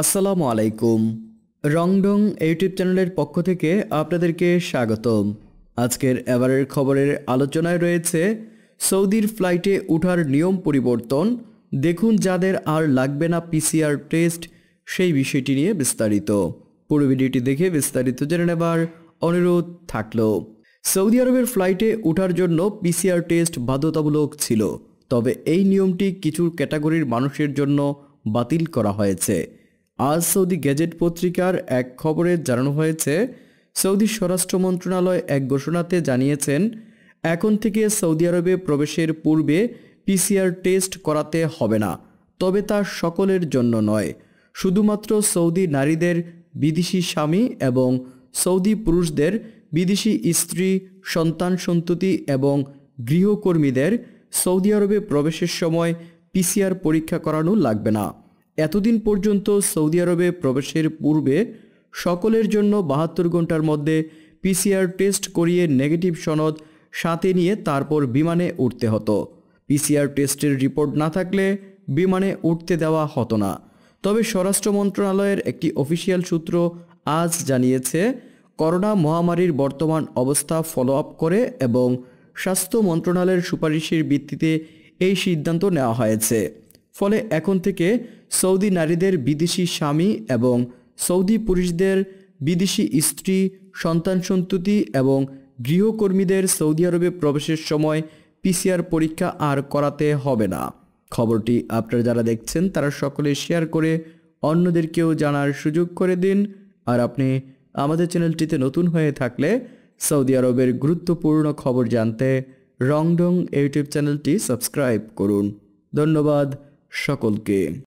আসসালামু আলাইকুম রংডং ইউটিউব চ্যানেলের পক্ষ থেকে আপনাদেরকে স্বাগতম আজকের এবারের খবরের আলোচনায় রয়েছে সৌদির ফ্লাইটে ওঠার নিয়ম পরিবর্তন দেখুন যাদের আর লাগবে না পিসিআর টেস্ট সেই বিষয়টি নিয়ে বিস্তারিত পুরো ভিডিওটি দেখে বিস্তারিত জেনে নেবার অনুরোধ থাকলো সৌদি আরবের ফ্লাইটে ওঠার জন্য পিসিআর টেস্ট বাধ্যতামূলক ছিল তবে এই নিয়মটি কিছু ক্যাটাগরির মানুষের জন্য বাতিল করা হয়েছে আজ সৌদি গেজেট পত্রিকার এক খবরে জানানো হয়েছে সৌদি স্বরাষ্ট্র মন্ত্রণালয় এক ঘোষণাতে জানিয়েছেন এখন থেকে সৌদি আরবে প্রবেশের পূর্বে পিসিআর টেস্ট করাতে হবে না তবে তা সকলের জন্য নয় শুধুমাত্র সৌদি নারীদের বিদেশি স্বামী এবং সৌদি পুরুষদের বিদেশি স্ত্রী সন্তান সন্ততি এবং গৃহকর্মীদের সৌদি আরবে প্রবেশের সময় পিসিআর পরীক্ষা করানো লাগবে না এতদিন পর্যন্ত সৌদি আরবে প্রবেশের পূর্বে সকলের জন্য বাহাত্তর ঘন্টার মধ্যে পিসিআর টেস্ট করিয়ে নেগেটিভ সনদ সাথে নিয়ে তারপর বিমানে উঠতে হতো পিসিআর টেস্টের রিপোর্ট না থাকলে বিমানে উঠতে দেওয়া হতো না তবে স্বরাষ্ট্র মন্ত্রণালয়ের একটি অফিসিয়াল সূত্র আজ জানিয়েছে করোনা মহামারীর বর্তমান অবস্থা ফলো আপ করে এবং স্বাস্থ্য মন্ত্রণালয়ের সুপারিশের ভিত্তিতে এই সিদ্ধান্ত নেওয়া হয়েছে ফলে এখন থেকে সৌদি নারীদের বিদেশি স্বামী এবং সৌদি পুরুষদের বিদেশি স্ত্রী সন্তান সন্ততি এবং গৃহকর্মীদের সৌদি আরবে প্রবেশের সময় পিসিআর পরীক্ষা আর করাতে হবে না খবরটি আপনারা যারা দেখছেন তারা সকলে শেয়ার করে অন্যদেরকেও জানার সুযোগ করে দিন আর আপনি আমাদের চ্যানেলটিতে নতুন হয়ে থাকলে সৌদি আরবের গুরুত্বপূর্ণ খবর জানতে রংডং ইউটিউব চ্যানেলটি সাবস্ক্রাইব করুন ধন্যবাদ সকলকে